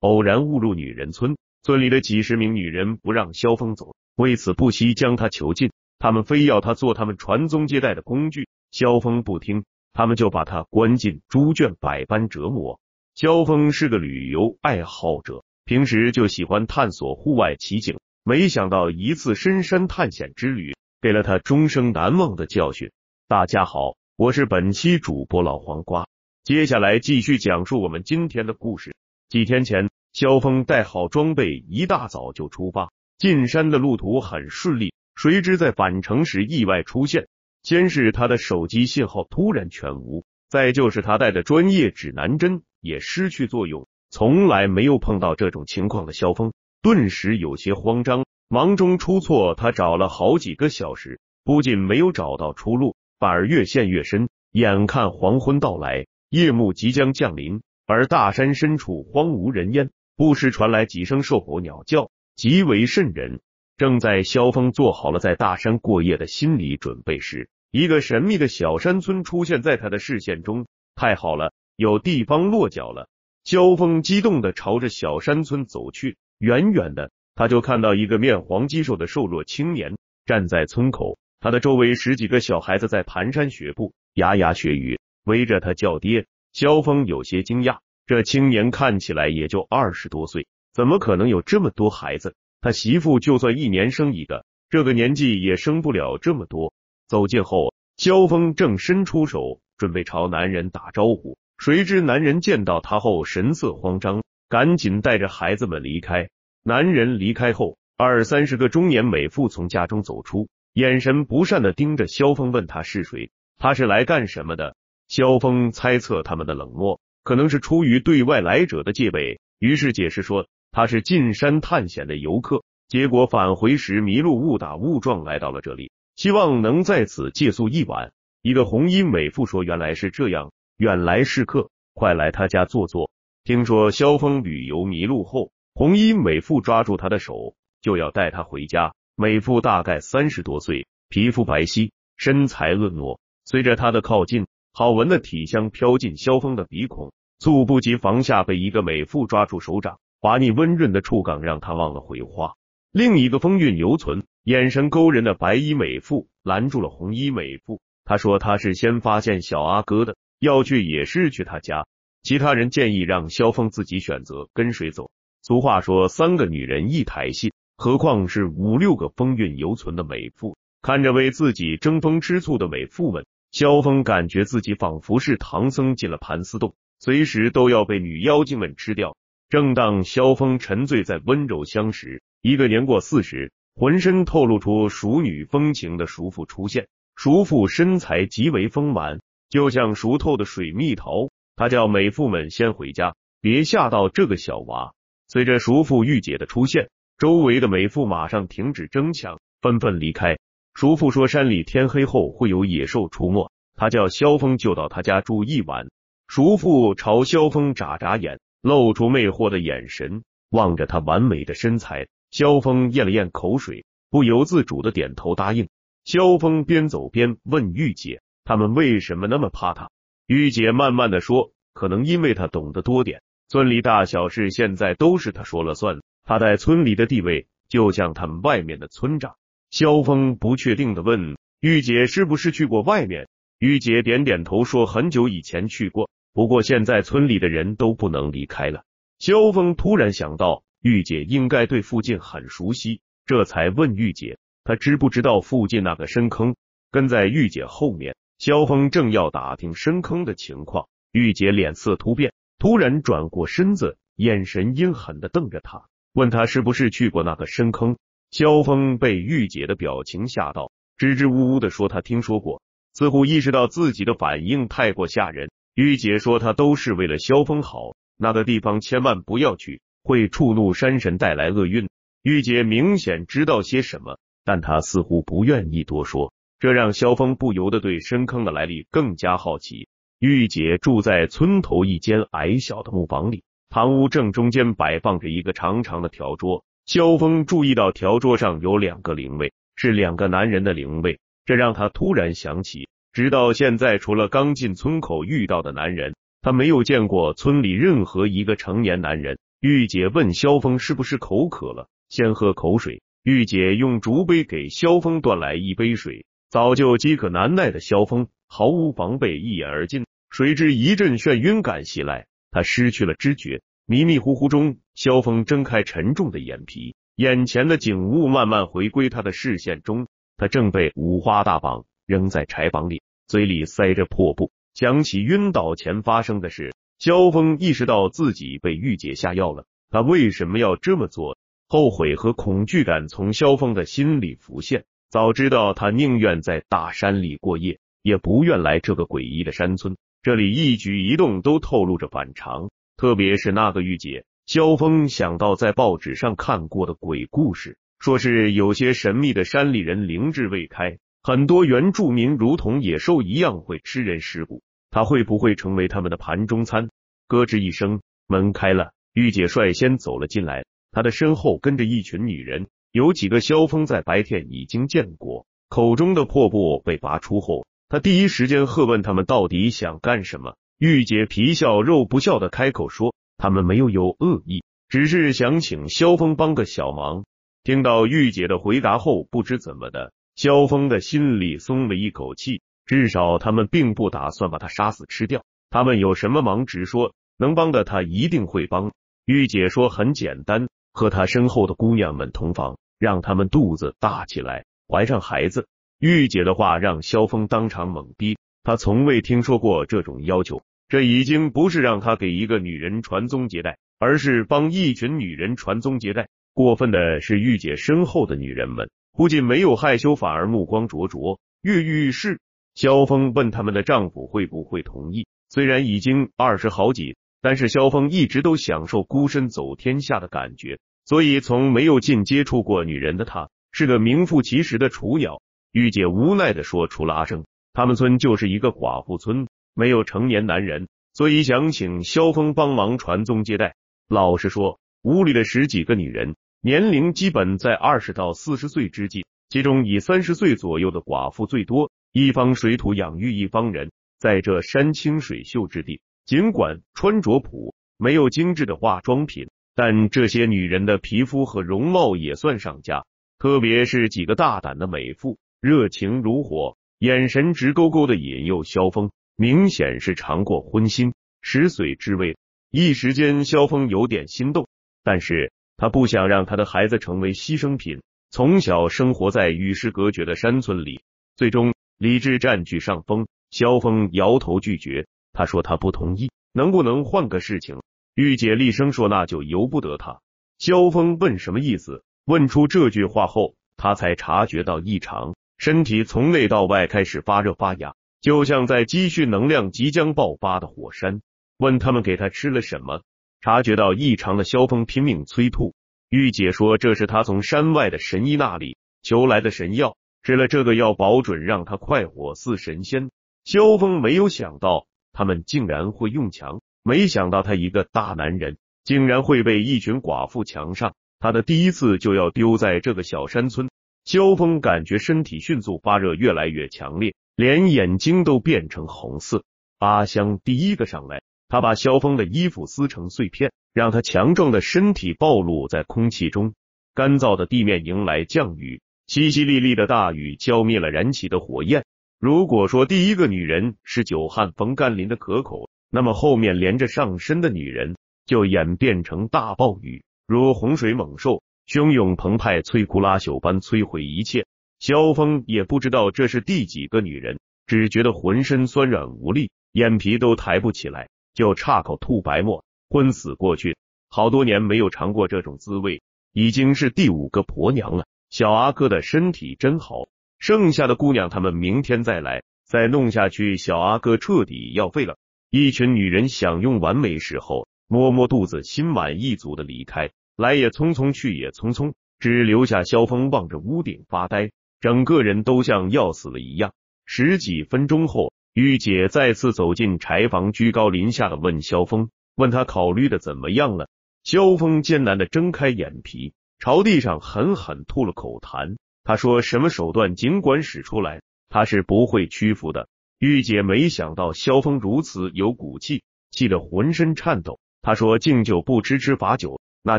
偶然误入女人村，村里的几十名女人不让萧峰走，为此不惜将他囚禁。他们非要他做他们传宗接代的工具。萧峰不听，他们就把他关进猪圈，百般折磨。萧峰是个旅游爱好者，平时就喜欢探索户外奇景。没想到一次深山探险之旅，给了他终生难忘的教训。大家好，我是本期主播老黄瓜，接下来继续讲述我们今天的故事。几天前，萧峰带好装备，一大早就出发。进山的路途很顺利，谁知在返程时意外出现。先是他的手机信号突然全无，再就是他带的专业指南针也失去作用。从来没有碰到这种情况的萧峰，顿时有些慌张，忙中出错。他找了好几个小时，不仅没有找到出路，反而越陷越深。眼看黄昏到来，夜幕即将降临。而大山深处荒无人烟，不时传来几声兽吼、鸟叫，极为瘆人。正在萧峰做好了在大山过夜的心理准备时，一个神秘的小山村出现在他的视线中。太好了，有地方落脚了！萧峰激动的朝着小山村走去。远远的，他就看到一个面黄肌瘦的瘦弱青年站在村口，他的周围十几个小孩子在蹒跚学步，牙牙学语，围着他叫爹。萧峰有些惊讶，这青年看起来也就二十多岁，怎么可能有这么多孩子？他媳妇就算一年生一个，这个年纪也生不了这么多。走近后，萧峰正伸出手准备朝男人打招呼，谁知男人见到他后神色慌张，赶紧带着孩子们离开。男人离开后，二三十个中年美妇从家中走出，眼神不善的盯着萧峰，问他是谁，他是来干什么的？萧峰猜测他们的冷漠可能是出于对外来者的戒备，于是解释说他是进山探险的游客，结果返回时迷路，误打误撞来到了这里，希望能在此借宿一晚。一个红衣美妇说：“原来是这样，远来是客，快来他家坐坐。”听说萧峰旅游迷路后，红衣美妇抓住他的手就要带他回家。美妇大概三十多岁，皮肤白皙，身材婀娜，随着他的靠近。好闻的体香飘进萧峰的鼻孔，猝不及防下被一个美妇抓住手掌，滑腻温润的触感让他忘了回话。另一个风韵犹存、眼神勾人的白衣美妇拦住了红衣美妇，他说他是先发现小阿哥的，要去也是去他家。其他人建议让萧峰自己选择跟谁走。俗话说三个女人一台戏，何况是五六个风韵犹存的美妇？看着为自己争风吃醋的美妇们。萧峰感觉自己仿佛是唐僧进了盘丝洞，随时都要被女妖精们吃掉。正当萧峰沉醉在温柔乡时，一个年过四十、浑身透露出熟女风情的熟妇出现。熟妇身材极为丰满，就像熟透的水蜜桃。她叫美妇们先回家，别吓到这个小娃。随着熟妇御姐的出现，周围的美妇马上停止争抢，纷纷离开。叔父说，山里天黑后会有野兽出没。他叫萧峰就到他家住一晚。叔父朝萧峰眨眨眼，露出魅惑的眼神，望着他完美的身材。萧峰咽了咽口水，不由自主的点头答应。萧峰边走边问玉姐：“他们为什么那么怕他？”玉姐慢慢的说：“可能因为他懂得多点，村里大小事现在都是他说了算。他在村里的地位就像他们外面的村长。”萧峰不确定的问：“玉姐是不是去过外面？”玉姐点点头说：“很久以前去过，不过现在村里的人都不能离开了。”萧峰突然想到玉姐应该对附近很熟悉，这才问玉姐：“她知不知道附近那个深坑？”跟在玉姐后面，萧峰正要打听深坑的情况，玉姐脸色突变，突然转过身子，眼神阴狠的瞪着他，问他是不是去过那个深坑。萧峰被玉姐的表情吓到，支支吾吾的说：“他听说过。”似乎意识到自己的反应太过吓人，玉姐说：“他都是为了萧峰好，那个地方千万不要去，会触怒山神，带来厄运。”玉姐明显知道些什么，但她似乎不愿意多说，这让萧峰不由得对深坑的来历更加好奇。玉姐住在村头一间矮小的木房里，堂屋正中间摆放着一个长长的条桌。萧峰注意到条桌上有两个灵位，是两个男人的灵位，这让他突然想起，直到现在，除了刚进村口遇到的男人，他没有见过村里任何一个成年男人。玉姐问萧峰是不是口渴了，先喝口水。玉姐用竹杯给萧峰端来一杯水，早就饥渴难耐的萧峰毫无防备，一饮而尽。谁知一阵眩晕感袭来，他失去了知觉。迷迷糊糊中，萧峰睁开沉重的眼皮，眼前的景物慢慢回归他的视线中。他正被五花大绑扔在柴房里，嘴里塞着破布。想起晕倒前发生的事，萧峰意识到自己被玉姐下药了。他为什么要这么做？后悔和恐惧感从萧峰的心里浮现。早知道，他宁愿在大山里过夜，也不愿来这个诡异的山村。这里一举一动都透露着反常。特别是那个御姐，萧峰想到在报纸上看过的鬼故事，说是有些神秘的山里人灵智未开，很多原住民如同野兽一样会吃人食骨，他会不会成为他们的盘中餐？咯吱一声，门开了，御姐率先走了进来，她的身后跟着一群女人，有几个萧峰在白天已经见过。口中的破布被拔出后，他第一时间喝问他们到底想干什么。玉姐皮笑肉不笑的开口说：“他们没有有恶意，只是想请萧峰帮个小忙。”听到玉姐的回答后，不知怎么的，萧峰的心里松了一口气，至少他们并不打算把他杀死吃掉。他们有什么忙，直说，能帮的他一定会帮。玉姐说：“很简单，和他身后的姑娘们同房，让他们肚子大起来，怀上孩子。”玉姐的话让萧峰当场懵逼，他从未听说过这种要求。这已经不是让他给一个女人传宗接代，而是帮一群女人传宗接代。过分的是，玉姐身后的女人们不仅没有害羞，反而目光灼灼，跃跃欲试。萧峰问他们的丈夫会不会同意？虽然已经二十好几，但是萧峰一直都享受孤身走天下的感觉，所以从没有近接触过女人的他，是个名副其实的雏鸟。玉姐无奈的说出了阿生，他们村就是一个寡妇村。没有成年男人，所以想请萧峰帮忙传宗接代。老实说，屋里的十几个女人，年龄基本在二十到四十岁之际，其中以三十岁左右的寡妇最多。一方水土养育一方人，在这山清水秀之地，尽管穿着朴，没有精致的化妆品，但这些女人的皮肤和容貌也算上佳。特别是几个大胆的美妇，热情如火，眼神直勾勾的引诱萧峰。明显是尝过荤腥、食髓之味，一时间萧峰有点心动，但是他不想让他的孩子成为牺牲品。从小生活在与世隔绝的山村里，最终理智占据上风。萧峰摇头拒绝，他说他不同意，能不能换个事情？玉姐厉声说：“那就由不得他。”萧峰问什么意思？问出这句话后，他才察觉到异常，身体从内到外开始发热发痒。就像在积蓄能量、即将爆发的火山。问他们给他吃了什么？察觉到异常的萧峰拼命催吐。玉姐说：“这是他从山外的神医那里求来的神药，吃了这个药，保准让他快活似神仙。”萧峰没有想到，他们竟然会用强。没想到他一个大男人，竟然会被一群寡妇强上。他的第一次就要丢在这个小山村。萧峰感觉身体迅速发热，越来越强烈。连眼睛都变成红色。阿香第一个上来，她把萧峰的衣服撕成碎片，让他强壮的身体暴露在空气中。干燥的地面迎来降雨，淅淅沥沥的大雨浇灭了燃起的火焰。如果说第一个女人是久旱逢甘霖的可口，那么后面连着上身的女人就演变成大暴雨，如洪水猛兽，汹涌澎湃，摧枯拉朽般摧毁一切。萧峰也不知道这是第几个女人，只觉得浑身酸软无力，眼皮都抬不起来，就差口吐白沫，昏死过去。好多年没有尝过这种滋味，已经是第五个婆娘了。小阿哥的身体真好，剩下的姑娘他们明天再来，再弄下去，小阿哥彻底要废了。一群女人享用完美时候，摸摸肚子，心满意足的离开，来也匆匆，去也匆匆，只留下萧峰望着屋顶发呆。整个人都像要死了一样。十几分钟后，玉姐再次走进柴房，居高临下的问萧峰：“问他考虑的怎么样了？”萧峰艰难的睁开眼皮，朝地上狠狠吐了口痰。他说：“什么手段，尽管使出来，他是不会屈服的。”玉姐没想到萧峰如此有骨气，气得浑身颤抖。他说：“敬酒不吃吃罚酒，那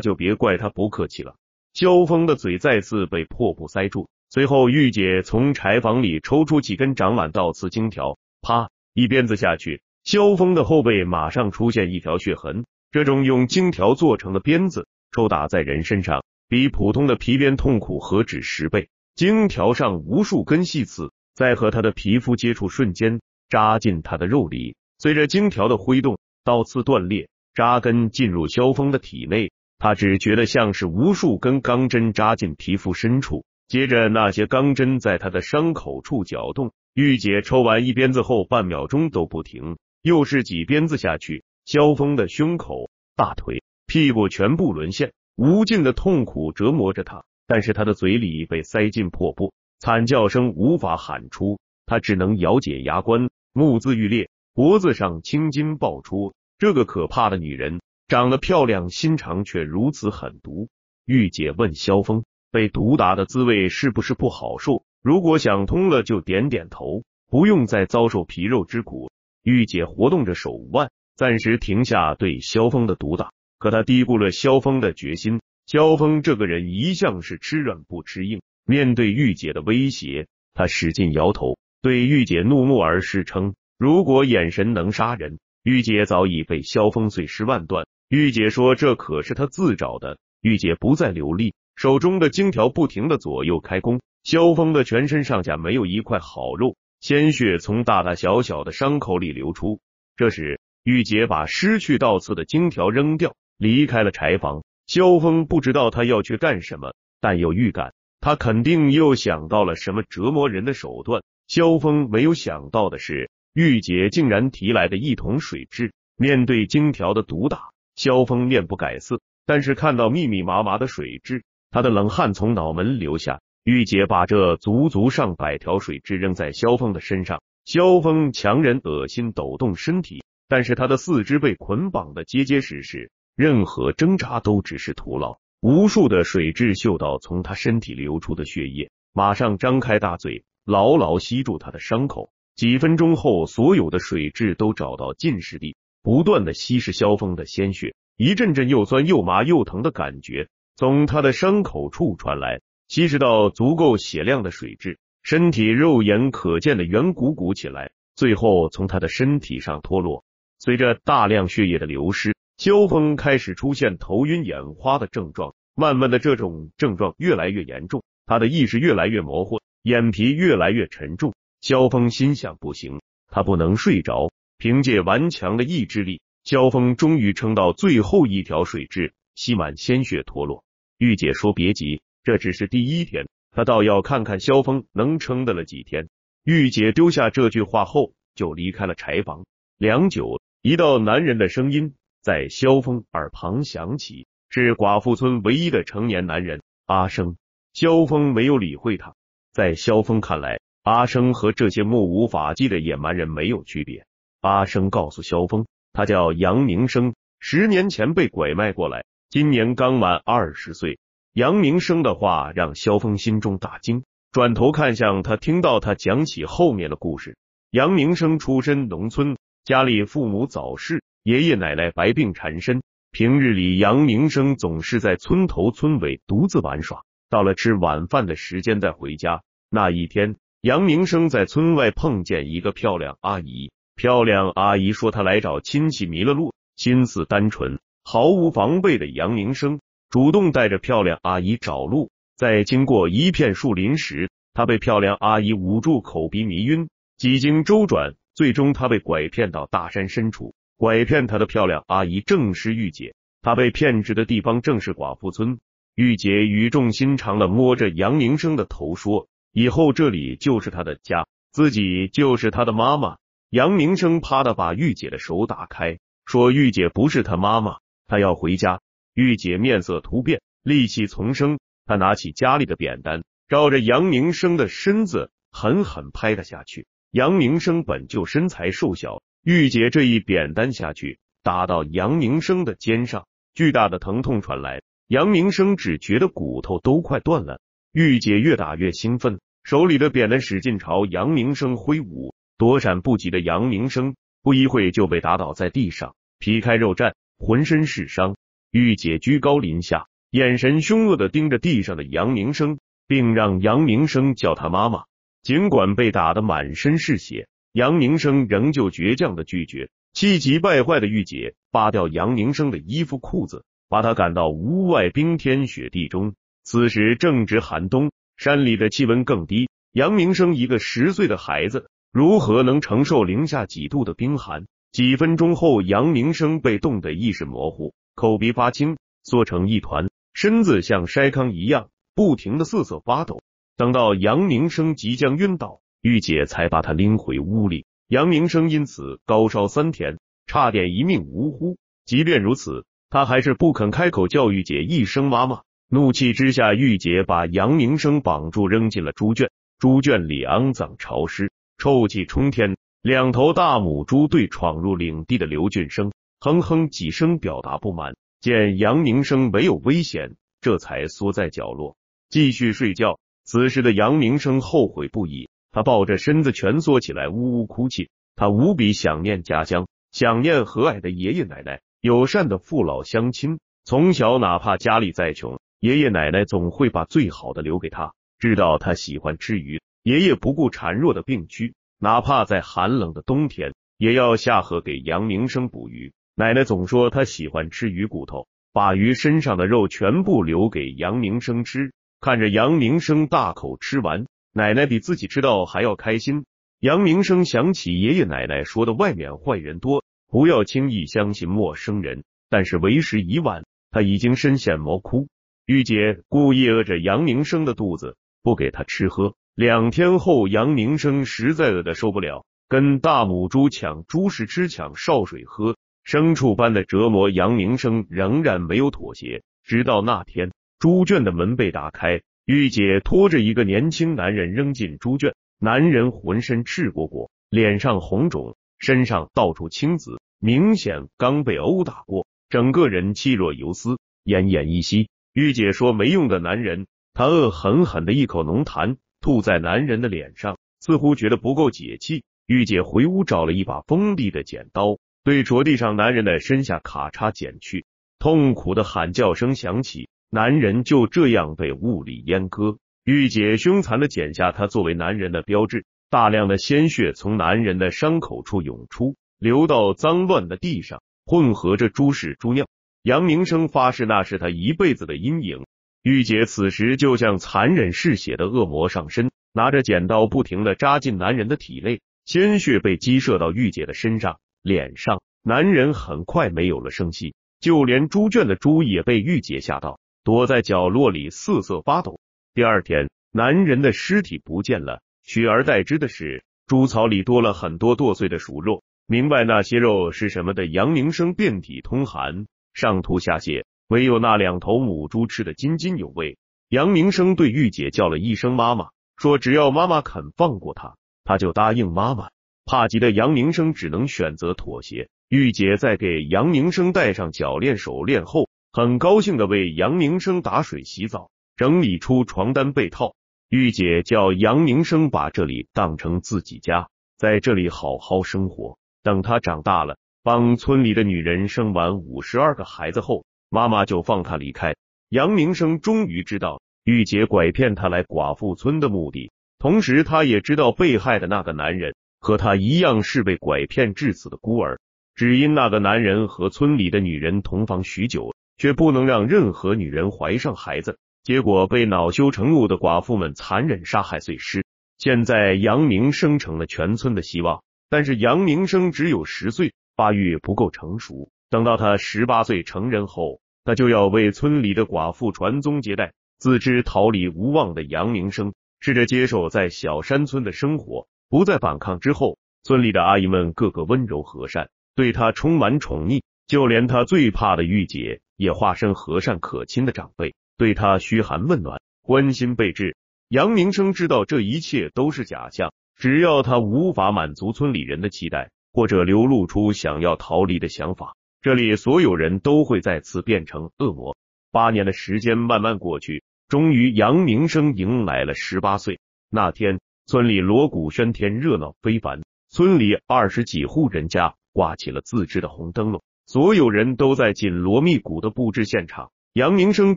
就别怪他不客气了。”萧峰的嘴再次被破布塞住。随后，玉姐从柴房里抽出几根长满倒刺荆条，啪，一鞭子下去，萧峰的后背马上出现一条血痕。这种用荆条做成的鞭子，抽打在人身上，比普通的皮鞭痛苦何止十倍。荆条上无数根细刺，在和他的皮肤接触瞬间扎进他的肉里。随着荆条的挥动，倒刺断裂，扎根进入萧峰的体内。他只觉得像是无数根钢针扎进皮肤深处。接着，那些钢针在他的伤口处搅动。玉姐抽完一鞭子后，半秒钟都不停，又是几鞭子下去，萧峰的胸口、大腿、屁股全部沦陷，无尽的痛苦折磨着他。但是他的嘴里被塞进破布，惨叫声无法喊出，他只能咬紧牙关，目眦欲裂，脖子上青筋爆出。这个可怕的女人，长得漂亮，心肠却如此狠毒。玉姐问萧峰。被毒打的滋味是不是不好受？如果想通了，就点点头，不用再遭受皮肉之苦。玉姐活动着手腕，暂时停下对萧峰的毒打。可她低估了萧峰的决心。萧峰这个人一向是吃软不吃硬，面对玉姐的威胁，他使劲摇头，对玉姐怒目而视，称：“如果眼神能杀人，玉姐早已被萧峰碎尸万段。”玉姐说：“这可是他自找的。”玉姐不再留力。手中的荆条不停的左右开弓，萧峰的全身上下没有一块好肉，鲜血从大大小小的伤口里流出。这时，玉姐把失去倒刺的荆条扔掉，离开了柴房。萧峰不知道他要去干什么，但有预感，他肯定又想到了什么折磨人的手段。萧峰没有想到的是，玉姐竟然提来的一桶水蛭。面对荆条的毒打，萧峰面不改色，但是看到密密麻麻的水蛭，他的冷汗从脑门流下，玉姐把这足足上百条水蛭扔在萧峰的身上。萧峰强忍恶心，抖动身体，但是他的四肢被捆绑的结结实实，任何挣扎都只是徒劳。无数的水蛭嗅到从他身体流出的血液，马上张开大嘴，牢牢吸住他的伤口。几分钟后，所有的水蛭都找到进食地，不断的吸食萧峰的鲜血。一阵阵又酸又麻又疼的感觉。从他的伤口处传来，吸食到足够血量的水蛭，身体肉眼可见的圆鼓鼓起来，最后从他的身体上脱落。随着大量血液的流失，萧峰开始出现头晕眼花的症状，慢慢的，这种症状越来越严重，他的意识越来越模糊，眼皮越来越沉重。萧峰心想：不行，他不能睡着。凭借顽强的意志力，萧峰终于撑到最后一条水蛭。吸满鲜血脱落，玉姐说：“别急，这只是第一天，她倒要看看萧峰能撑得了几天。”玉姐丢下这句话后就离开了柴房。良久，一道男人的声音在萧峰耳旁响起，是寡妇村唯一的成年男人阿生。萧峰没有理会他，在萧峰看来，阿生和这些目无法纪的野蛮人没有区别。阿生告诉萧峰，他叫杨明生，十年前被拐卖过来。今年刚满二十岁，杨明生的话让萧峰心中大惊，转头看向他。听到他讲起后面的故事，杨明生出身农村，家里父母早逝，爷爷奶奶白病缠身。平日里，杨明生总是在村头村尾独自玩耍，到了吃晚饭的时间再回家。那一天，杨明生在村外碰见一个漂亮阿姨，漂亮阿姨说她来找亲戚迷了路，心思单纯。毫无防备的杨明生主动带着漂亮阿姨找路，在经过一片树林时，他被漂亮阿姨捂住口鼻迷晕。几经周转，最终他被拐骗到大山深处。拐骗他的漂亮阿姨正是玉姐，他被骗至的地方正是寡妇村。玉姐语重心长的摸着杨明生的头说：“以后这里就是他的家，自己就是他的妈妈。”杨明生啪的把玉姐的手打开，说：“玉姐不是他妈妈。”他要回家，玉姐面色突变，戾气丛生。她拿起家里的扁担，照着杨明生的身子狠狠拍了下去。杨明生本就身材瘦小，玉姐这一扁担下去，打到杨明生的肩上，巨大的疼痛传来。杨明生只觉得骨头都快断了。玉姐越打越兴奋，手里的扁担使劲朝杨明生挥舞，躲闪不及的杨明生不一会就被打倒在地上，皮开肉绽。浑身是伤，玉姐居高临下，眼神凶恶的盯着地上的杨明生，并让杨明生叫他妈妈。尽管被打得满身是血，杨明生仍旧倔强的拒绝。气急败坏的玉姐扒掉杨明生的衣服裤子，把他赶到屋外冰天雪地中。此时正值寒冬，山里的气温更低。杨明生一个十岁的孩子，如何能承受零下几度的冰寒？几分钟后，杨明生被冻得意识模糊，口鼻发青，缩成一团，身子像筛糠一样，不停的瑟瑟发抖。等到杨明生即将晕倒，玉姐才把他拎回屋里。杨明生因此高烧三天，差点一命呜呼。即便如此，他还是不肯开口叫玉姐一声妈妈。怒气之下，玉姐把杨明生绑住，扔进了猪圈。猪圈里肮脏潮湿，臭气冲天。两头大母猪对闯入领地的刘俊生哼哼几声，表达不满。见杨明生没有危险，这才缩在角落继续睡觉。此时的杨明生后悔不已，他抱着身子蜷缩起来，呜呜哭泣。他无比想念家乡，想念和蔼的爷爷奶奶，友善的父老乡亲。从小，哪怕家里再穷，爷爷奶奶总会把最好的留给他。知道他喜欢吃鱼，爷爷不顾孱弱的病躯。哪怕在寒冷的冬天，也要下河给杨明生捕鱼。奶奶总说她喜欢吃鱼骨头，把鱼身上的肉全部留给杨明生吃。看着杨明生大口吃完，奶奶比自己吃到还要开心。杨明生想起爷爷奶奶说的，外面坏人多，不要轻易相信陌生人。但是为时已晚，他已经深陷魔窟。玉姐故意饿着杨明生的肚子，不给他吃喝。两天后，杨明生实在饿得受不了，跟大母猪抢猪食吃，抢潲水喝，牲畜般的折磨。杨明生仍然没有妥协，直到那天，猪圈的门被打开，玉姐拖着一个年轻男人扔进猪圈，男人浑身赤果果，脸上红肿，身上到处青紫，明显刚被殴打过，整个人气若游丝，奄奄一息。玉姐说：“没用的男人。”他恶狠狠的一口浓痰。吐在男人的脸上，似乎觉得不够解气。玉姐回屋找了一把锋利的剪刀，对着地上男人的身下咔嚓剪去，痛苦的喊叫声响起，男人就这样被物理阉割。玉姐凶残的剪下他作为男人的标志，大量的鲜血从男人的伤口处涌出，流到脏乱的地上，混合着猪屎猪尿。杨明生发誓那是他一辈子的阴影。玉姐此时就像残忍嗜血的恶魔上身，拿着剪刀不停的扎进男人的体内，鲜血被激射到玉姐的身上、脸上。男人很快没有了生气，就连猪圈的猪也被玉姐吓到，躲在角落里瑟瑟发抖。第二天，男人的尸体不见了，取而代之的是猪槽里多了很多剁碎的熟肉。明白那些肉是什么的杨明生遍体通寒，上吐下泻。唯有那两头母猪吃得津津有味。杨明生对玉姐叫了一声“妈妈”，说：“只要妈妈肯放过他，他就答应妈妈。”怕极的杨明生只能选择妥协。玉姐在给杨明生戴上脚链手链后，很高兴的为杨明生打水洗澡，整理出床单被套。玉姐叫杨明生把这里当成自己家，在这里好好生活。等他长大了，帮村里的女人生完五十二个孩子后。妈妈就放他离开。杨明生终于知道玉洁拐骗他来寡妇村的目的，同时他也知道被害的那个男人和他一样是被拐骗至死的孤儿。只因那个男人和村里的女人同房许久，却不能让任何女人怀上孩子，结果被恼羞成怒的寡妇们残忍杀害碎尸。现在杨明生成了全村的希望，但是杨明生只有十岁，发育不够成熟。等到他十八岁成人后，他就要为村里的寡妇传宗接代。自知逃离无望的杨明生，试着接受在小山村的生活，不再反抗。之后，村里的阿姨们个个温柔和善，对他充满宠溺，就连他最怕的玉姐，也化身和善可亲的长辈，对他嘘寒问暖，关心备至。杨明生知道这一切都是假象，只要他无法满足村里人的期待，或者流露出想要逃离的想法。这里所有人都会再次变成恶魔。八年的时间慢慢过去，终于杨明生迎来了十八岁。那天，村里锣鼓喧天，热闹非凡。村里二十几户人家挂起了自制的红灯笼，所有人都在紧锣密鼓的布置现场。杨明生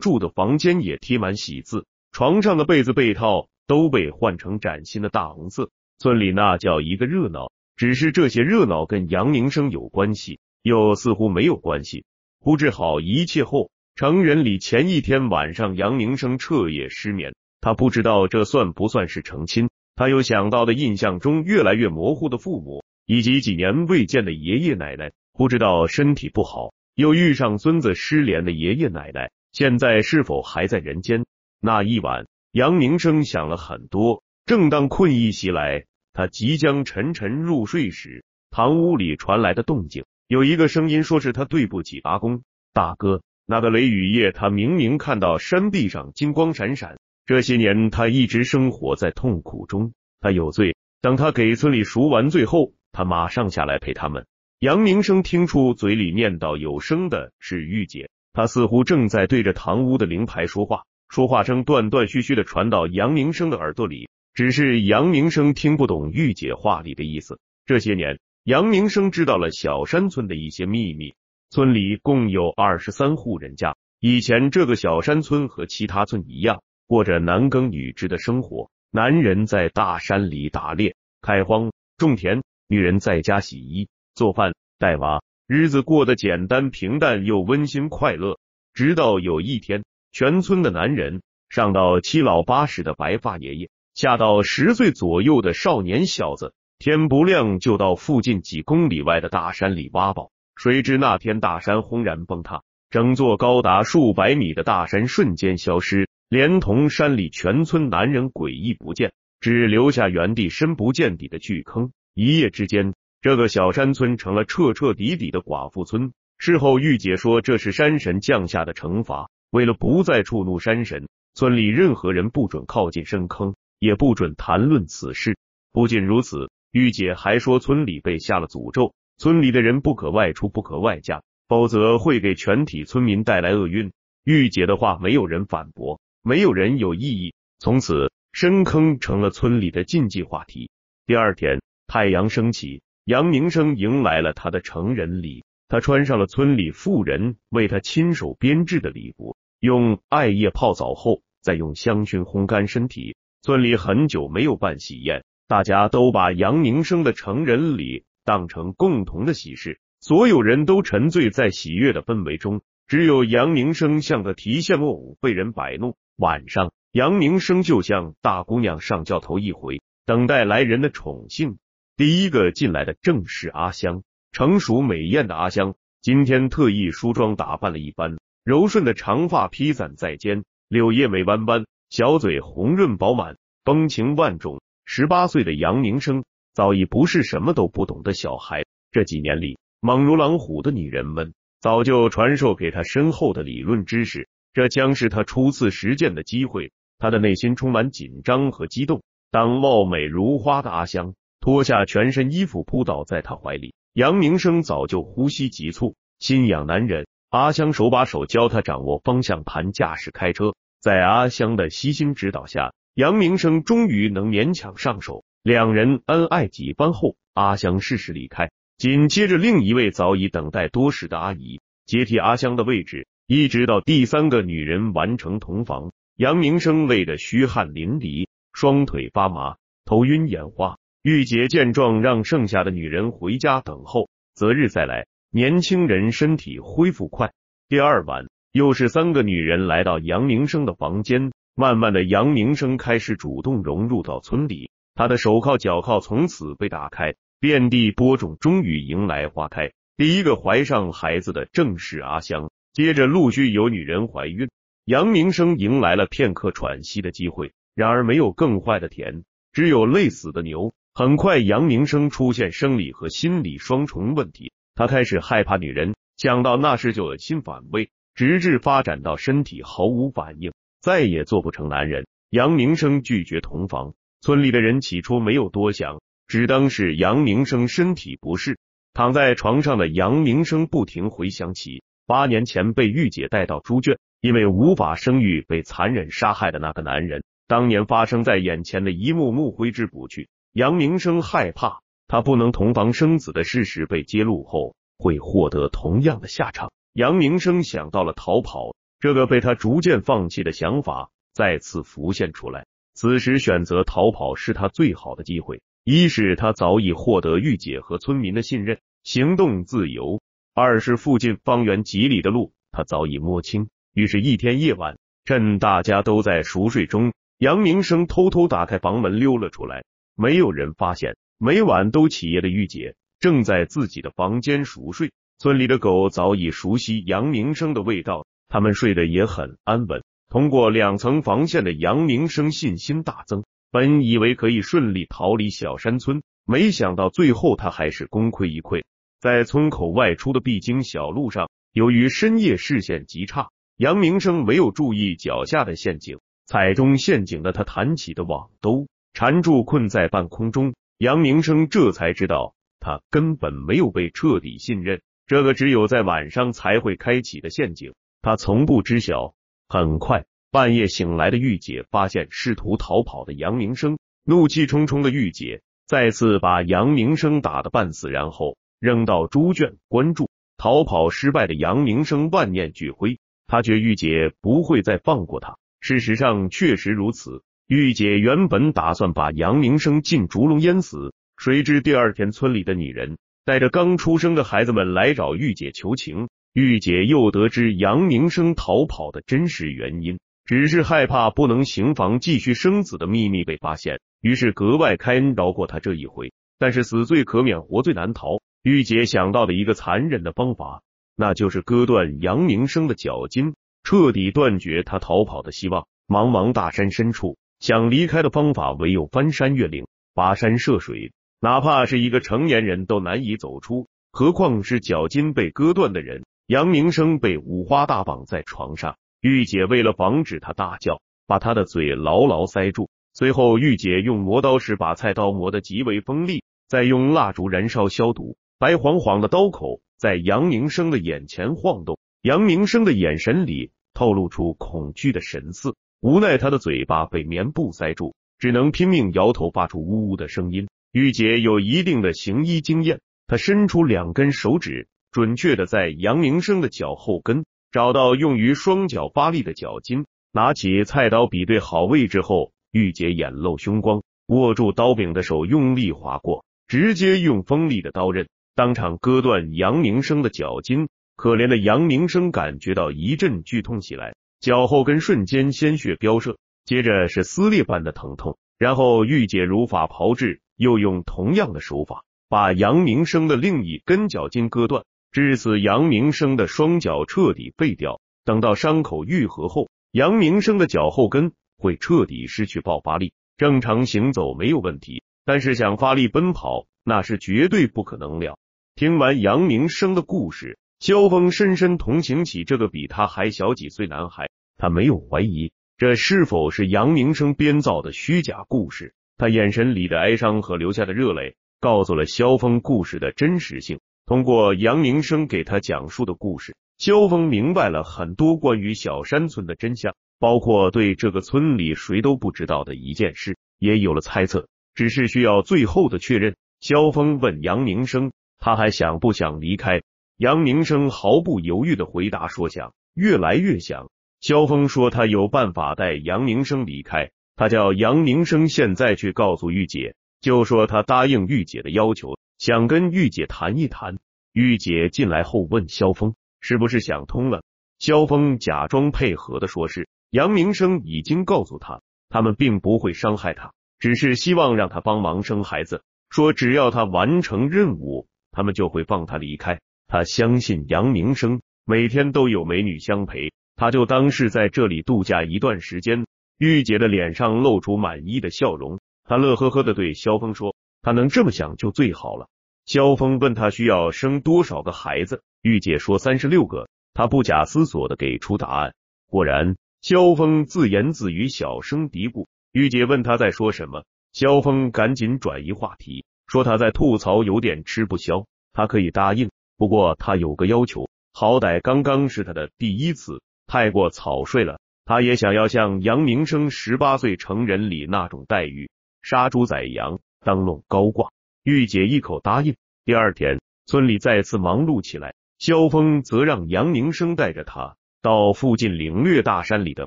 住的房间也贴满喜字，床上的被子被套都被换成崭新的大红色。村里那叫一个热闹，只是这些热闹跟杨明生有关系。又似乎没有关系。布置好一切后，成人礼前一天晚上，杨明生彻夜失眠。他不知道这算不算是成亲。他又想到的印象中越来越模糊的父母，以及几年未见的爷爷奶奶。不知道身体不好又遇上孙子失联的爷爷奶奶，现在是否还在人间？那一晚，杨明生想了很多。正当困意袭来，他即将沉沉入睡时，堂屋里传来的动静。有一个声音说：“是他对不起阿公大哥。那个雷雨夜，他明明看到山壁上金光闪闪。这些年，他一直生活在痛苦中，他有罪。等他给村里赎完罪后，他马上下来陪他们。”杨明生听出嘴里念叨有声的是玉姐，他似乎正在对着堂屋的灵牌说话，说话声断断续续的传到杨明生的耳朵里，只是杨明生听不懂玉姐话里的意思。这些年。杨明生知道了小山村的一些秘密。村里共有二十三户人家。以前这个小山村和其他村一样，过着男耕女织的生活。男人在大山里打猎、开荒、种田；女人在家洗衣、做饭、带娃，日子过得简单、平淡又温馨、快乐。直到有一天，全村的男人，上到七老八十的白发爷爷，下到十岁左右的少年小子。天不亮就到附近几公里外的大山里挖宝，谁知那天大山轰然崩塌，整座高达数百米的大山瞬间消失，连同山里全村男人诡异不见，只留下原地深不见底的巨坑。一夜之间，这个小山村成了彻彻底底的寡妇村。事后玉姐说，这是山神降下的惩罚。为了不再触怒山神，村里任何人不准靠近深坑，也不准谈论此事。不仅如此。玉姐还说，村里被下了诅咒，村里的人不可外出，不可外嫁，否则会给全体村民带来厄运。玉姐的话没有人反驳，没有人有异议。从此，深坑成了村里的禁忌话题。第二天，太阳升起，杨明生迎来了他的成人礼。他穿上了村里妇人为他亲手编制的礼服，用艾叶泡澡后，再用香薰烘干身体。村里很久没有办喜宴。大家都把杨明生的成人礼当成共同的喜事，所有人都沉醉在喜悦的氛围中，只有杨明生像个提线木偶被人摆弄。晚上，杨明生就像大姑娘上轿头一回，等待来人的宠幸。第一个进来的正是阿香，成熟美艳的阿香今天特意梳妆打扮了一番，柔顺的长发披散在肩，柳叶眉弯弯，小嘴红润饱满，风情万种。十八岁的杨明生早已不是什么都不懂的小孩。这几年里，猛如狼虎的女人们早就传授给他深厚的理论知识。这将是他初次实践的机会。他的内心充满紧张和激动。当貌美如花的阿香脱下全身衣服扑倒在他怀里，杨明生早就呼吸急促，心痒难忍。阿香手把手教他掌握方向盘，驾驶开车。在阿香的悉心指导下。杨明生终于能勉强上手，两人恩爱几番后，阿香适时离开。紧接着，另一位早已等待多时的阿姨接替阿香的位置，一直到第三个女人完成同房。杨明生累得虚汗淋漓，双腿发麻，头晕眼花。玉洁见状，让剩下的女人回家等候，择日再来。年轻人身体恢复快，第二晚又是三个女人来到杨明生的房间。慢慢的，杨明生开始主动融入到村里，他的手铐脚铐从此被打开，遍地播种，终于迎来花开。第一个怀上孩子的正是阿香，接着陆续有女人怀孕，杨明生迎来了片刻喘息的机会。然而，没有更坏的田，只有累死的牛。很快，杨明生出现生理和心理双重问题，他开始害怕女人，想到那时就恶心反胃，直至发展到身体毫无反应。再也做不成男人。杨明生拒绝同房，村里的人起初没有多想，只当是杨明生身体不适。躺在床上的杨明生不停回想起八年前被玉姐带到猪圈，因为无法生育被残忍杀害的那个男人。当年发生在眼前的一幕幕挥之不去。杨明生害怕，他不能同房生子的事实被揭露后会获得同样的下场。杨明生想到了逃跑。这个被他逐渐放弃的想法再次浮现出来。此时选择逃跑是他最好的机会。一是他早已获得御姐和村民的信任，行动自由；二是附近方圆几里的路他早已摸清。于是，一天夜晚，趁大家都在熟睡中，杨明生偷偷打开房门溜了出来，没有人发现。每晚都起夜的玉姐正在自己的房间熟睡，村里的狗早已熟悉杨明生的味道。他们睡得也很安稳。通过两层防线的杨明生信心大增，本以为可以顺利逃离小山村，没想到最后他还是功亏一篑。在村口外出的必经小路上，由于深夜视线极差，杨明生没有注意脚下的陷阱，踩中陷阱的他弹起的网兜缠住困在半空中。杨明生这才知道，他根本没有被彻底信任。这个只有在晚上才会开启的陷阱。他从不知晓。很快，半夜醒来的玉姐发现试图逃跑的杨明生，怒气冲冲的玉姐再次把杨明生打得半死，然后扔到猪圈关住。逃跑失败的杨明生万念俱灰，他觉玉姐不会再放过他。事实上，确实如此。玉姐原本打算把杨明生进竹笼淹死，谁知第二天村里的女人带着刚出生的孩子们来找玉姐求情。玉姐又得知杨明生逃跑的真实原因，只是害怕不能行房继续生子的秘密被发现，于是格外开恩饶过他这一回。但是死罪可免，活罪难逃。玉姐想到了一个残忍的方法，那就是割断杨明生的脚筋，彻底断绝他逃跑的希望。茫茫大山深处，想离开的方法唯有翻山越岭、跋山涉水，哪怕是一个成年人都难以走出，何况是脚筋被割断的人。杨明生被五花大绑在床上，玉姐为了防止他大叫，把他的嘴牢牢塞住。随后，玉姐用磨刀石把菜刀磨得极为锋利，再用蜡烛燃烧消毒。白晃晃的刀口在杨明生的眼前晃动，杨明生的眼神里透露出恐惧的神色。无奈他的嘴巴被棉布塞住，只能拼命摇头，发出呜呜的声音。玉姐有一定的行医经验，她伸出两根手指。准确的在杨明生的脚后跟找到用于双脚发力的脚筋，拿起菜刀比对好位置后，玉姐眼露凶光，握住刀柄的手用力划过，直接用锋利的刀刃当场割断杨明生的脚筋。可怜的杨明生感觉到一阵剧痛起来，脚后跟瞬间鲜血飙射，接着是撕裂般的疼痛。然后玉姐如法炮制，又用同样的手法把杨明生的另一根脚筋割断。至此，杨明生的双脚彻底废掉。等到伤口愈合后，杨明生的脚后跟会彻底失去爆发力，正常行走没有问题，但是想发力奔跑那是绝对不可能了。听完杨明生的故事，萧峰深深同情起这个比他还小几岁男孩。他没有怀疑这是否是杨明生编造的虚假故事，他眼神里的哀伤和流下的热泪，告诉了萧峰故事的真实性。通过杨明生给他讲述的故事，萧峰明白了很多关于小山村的真相，包括对这个村里谁都不知道的一件事也有了猜测，只是需要最后的确认。萧峰问杨明生：“他还想不想离开？”杨明生毫不犹豫的回答说：“想，越来越想。”萧峰说：“他有办法带杨明生离开，他叫杨明生现在去告诉玉姐，就说他答应玉姐的要求。”想跟玉姐谈一谈。玉姐进来后问萧峰：“是不是想通了？”萧峰假装配合的说：“是。”杨明生已经告诉他，他们并不会伤害他，只是希望让他帮忙生孩子，说只要他完成任务，他们就会放他离开。他相信杨明生，每天都有美女相陪，他就当是在这里度假一段时间。玉姐的脸上露出满意的笑容，她乐呵呵的对萧峰说。他能这么想就最好了。萧峰问他需要生多少个孩子，玉姐说三十六个。他不假思索的给出答案。果然，萧峰自言自语，小声嘀咕。玉姐问他在说什么，萧峰赶紧转移话题，说他在吐槽，有点吃不消。他可以答应，不过他有个要求，好歹刚刚是他的第一次，太过草率了。他也想要像杨明生十八岁成人礼那种待遇，杀猪宰羊。灯笼高挂，玉姐一口答应。第二天，村里再次忙碌起来。萧峰则让杨明生带着他到附近领略大山里的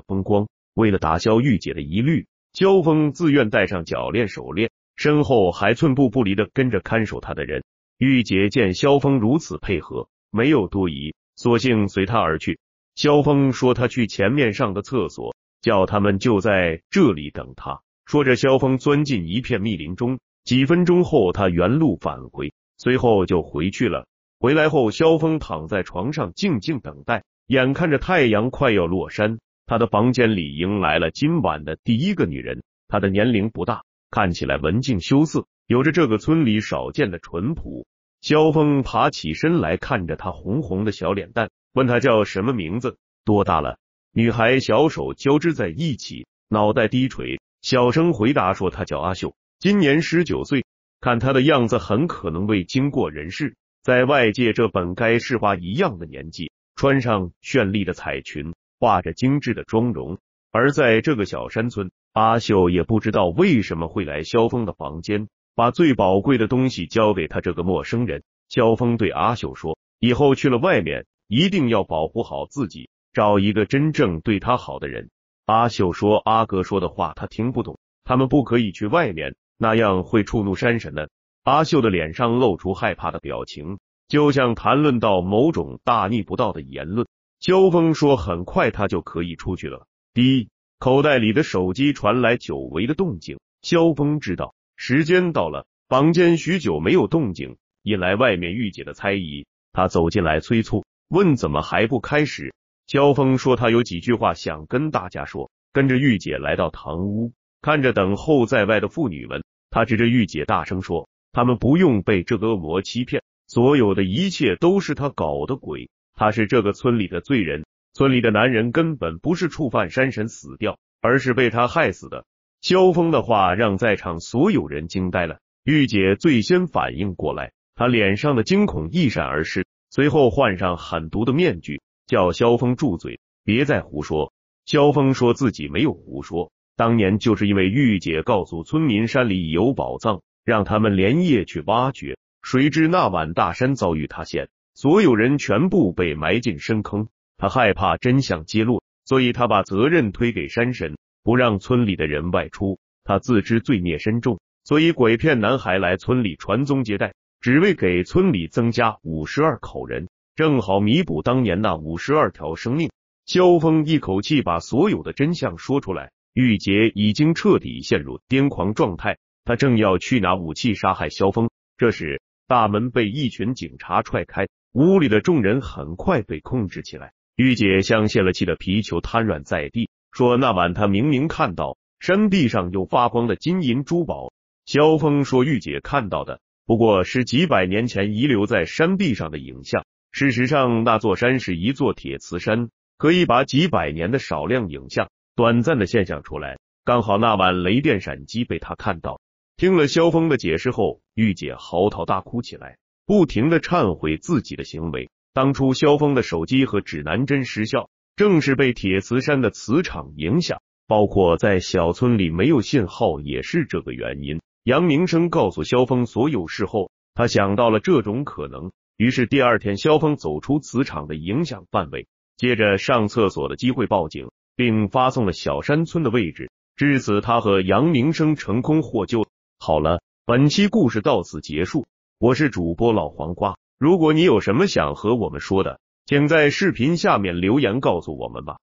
风光。为了打消玉姐的疑虑，萧峰自愿戴上脚链手链，身后还寸步不离的跟着看守他的人。玉姐见萧峰如此配合，没有多疑，索性随他而去。萧峰说他去前面上个厕所，叫他们就在这里等他。说着，萧峰钻进一片密林中。几分钟后，他原路返回，随后就回去了。回来后，萧峰躺在床上静静等待，眼看着太阳快要落山，他的房间里迎来了今晚的第一个女人。她的年龄不大，看起来文静羞涩，有着这个村里少见的淳朴。萧峰爬起身来看着她红红的小脸蛋，问她叫什么名字，多大了？女孩小手交织在一起，脑袋低垂，小声回答说：“她叫阿秀。”今年十九岁，看他的样子，很可能未经过人世。在外界，这本该是花一样的年纪，穿上绚丽的彩裙，画着精致的妆容。而在这个小山村，阿秀也不知道为什么会来萧峰的房间，把最宝贵的东西交给他这个陌生人。萧峰对阿秀说：“以后去了外面，一定要保护好自己，找一个真正对他好的人。”阿秀说：“阿哥说的话，他听不懂。他们不可以去外面。”那样会触怒山神的。阿秀的脸上露出害怕的表情，就像谈论到某种大逆不道的言论。萧峰说：“很快他就可以出去了。”第一，口袋里的手机传来久违的动静。萧峰知道时间到了。房间许久没有动静，引来外面玉姐的猜疑。他走进来催促，问：“怎么还不开始？”萧峰说：“他有几句话想跟大家说。”跟着玉姐来到堂屋。看着等候在外的妇女们，他指着玉姐大声说：“他们不用被这个恶魔欺骗，所有的一切都是他搞的鬼，他是这个村里的罪人。村里的男人根本不是触犯山神死掉，而是被他害死的。”萧峰的话让在场所有人惊呆了。玉姐最先反应过来，她脸上的惊恐一闪而逝，随后换上狠毒的面具，叫萧峰住嘴，别再胡说。萧峰说自己没有胡说。当年就是因为玉姐告诉村民山里有宝藏，让他们连夜去挖掘，谁知那晚大山遭遇塌陷，所有人全部被埋进深坑。他害怕真相揭露，所以他把责任推给山神，不让村里的人外出。他自知罪孽深重，所以鬼骗男孩来村里传宗接代，只为给村里增加五十二口人，正好弥补当年那五十二条生命。萧峰一口气把所有的真相说出来。玉姐已经彻底陷入癫狂状态，她正要去拿武器杀害萧峰。这时，大门被一群警察踹开，屋里的众人很快被控制起来。玉姐像泄了气的皮球，瘫软在地，说：“那晚她明明看到山壁上有发光的金银珠宝。”萧峰说：“玉姐看到的不过是几百年前遗留在山壁上的影像。事实上，那座山是一座铁磁山，可以把几百年的少量影像。”短暂的现象出来，刚好那晚雷电闪击被他看到。听了萧峰的解释后，玉姐嚎啕大哭起来，不停的忏悔自己的行为。当初萧峰的手机和指南针失效，正是被铁磁山的磁场影响，包括在小村里没有信号也是这个原因。杨明生告诉萧峰所有事后，他想到了这种可能，于是第二天萧峰走出磁场的影响范围，借着上厕所的机会报警。并发送了小山村的位置。至此，他和杨明生成功获救。好了，本期故事到此结束。我是主播老黄瓜。如果你有什么想和我们说的，请在视频下面留言告诉我们吧。